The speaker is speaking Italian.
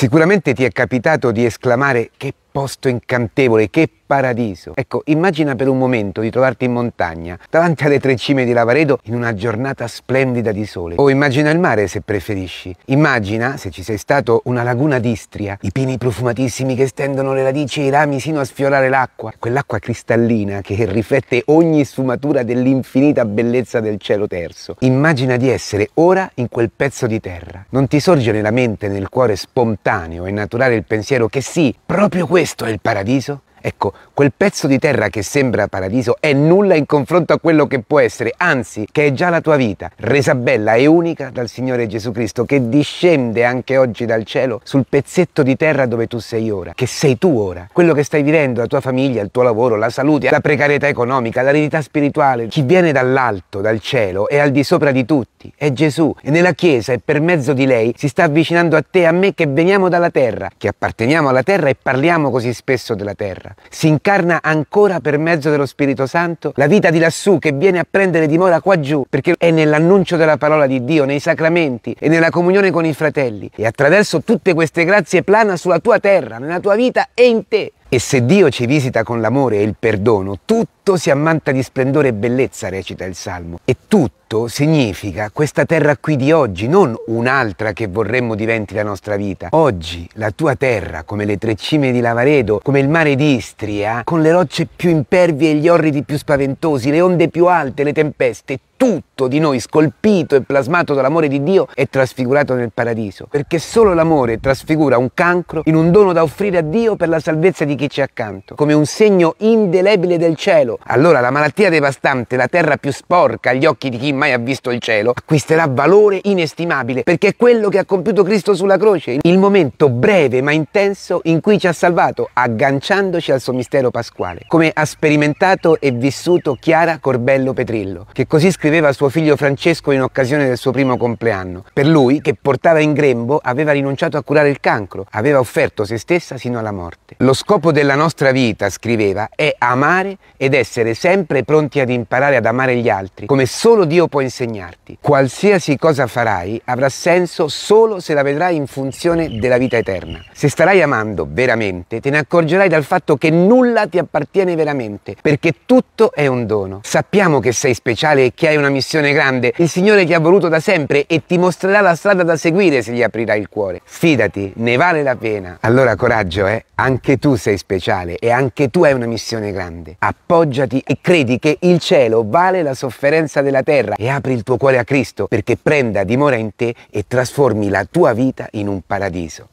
Sicuramente ti è capitato di esclamare che posto incantevole, che paradiso. Ecco, immagina per un momento di trovarti in montagna, davanti alle tre cime di Lavaredo, in una giornata splendida di sole. O immagina il mare se preferisci. Immagina, se ci sei stato, una laguna d'Istria, i pini profumatissimi che stendono le radici e i rami sino a sfiorare l'acqua, quell'acqua cristallina che riflette ogni sfumatura dell'infinita bellezza del cielo terzo. Immagina di essere ora in quel pezzo di terra. Non ti sorge nella mente, nel cuore spontaneo e naturale il pensiero che sì, proprio questo esto el paraíso Ecco, quel pezzo di terra che sembra paradiso è nulla in confronto a quello che può essere, anzi, che è già la tua vita, resa bella e unica dal Signore Gesù Cristo, che discende anche oggi dal cielo sul pezzetto di terra dove tu sei ora, che sei tu ora, quello che stai vivendo, la tua famiglia, il tuo lavoro, la salute, la precarietà economica, l'aridità spirituale. Chi viene dall'alto, dal cielo, è al di sopra di tutti, è Gesù. E nella Chiesa e per mezzo di lei si sta avvicinando a te a me che veniamo dalla terra, che apparteniamo alla terra e parliamo così spesso della terra terra. Si incarna ancora per mezzo dello Spirito Santo la vita di lassù che viene a prendere dimora qua giù perché è nell'annuncio della parola di Dio, nei sacramenti e nella comunione con i fratelli e attraverso tutte queste grazie plana sulla tua terra, nella tua vita e in te. E se Dio ci visita con l'amore e il perdono, tutto si ammanta di splendore e bellezza, recita il Salmo. E tutto significa questa terra qui di oggi, non un'altra che vorremmo diventi la nostra vita. Oggi la tua terra, come le tre cime di Lavaredo, come il mare di Istria, con le rocce più impervie e gli orridi più spaventosi, le onde più alte, le tempeste, tutto di noi scolpito e plasmato dall'amore di Dio è trasfigurato nel paradiso, perché solo l'amore trasfigura un cancro in un dono da offrire a Dio per la salvezza di chi c'è accanto, come un segno indelebile del cielo. Allora la malattia devastante, la terra più sporca agli occhi di chi mai ha visto il cielo, acquisterà valore inestimabile, perché è quello che ha compiuto Cristo sulla croce, il momento breve ma intenso in cui ci ha salvato, agganciandoci al suo mistero pasquale, come ha sperimentato e vissuto Chiara Corbello Petrillo, che così scrive scriveva a suo figlio Francesco in occasione del suo primo compleanno. Per lui, che portava in grembo, aveva rinunciato a curare il cancro, aveva offerto se stessa sino alla morte. Lo scopo della nostra vita, scriveva, è amare ed essere sempre pronti ad imparare ad amare gli altri, come solo Dio può insegnarti. Qualsiasi cosa farai avrà senso solo se la vedrai in funzione della vita eterna. Se starai amando veramente, te ne accorgerai dal fatto che nulla ti appartiene veramente, perché tutto è un dono. Sappiamo che sei speciale e che hai una missione grande, il Signore ti ha voluto da sempre e ti mostrerà la strada da seguire se gli aprirà il cuore. Fidati, ne vale la pena. Allora coraggio, eh? Anche tu sei speciale e anche tu hai una missione grande. Appoggiati e credi che il cielo vale la sofferenza della terra e apri il tuo cuore a Cristo perché prenda dimora in te e trasformi la tua vita in un paradiso.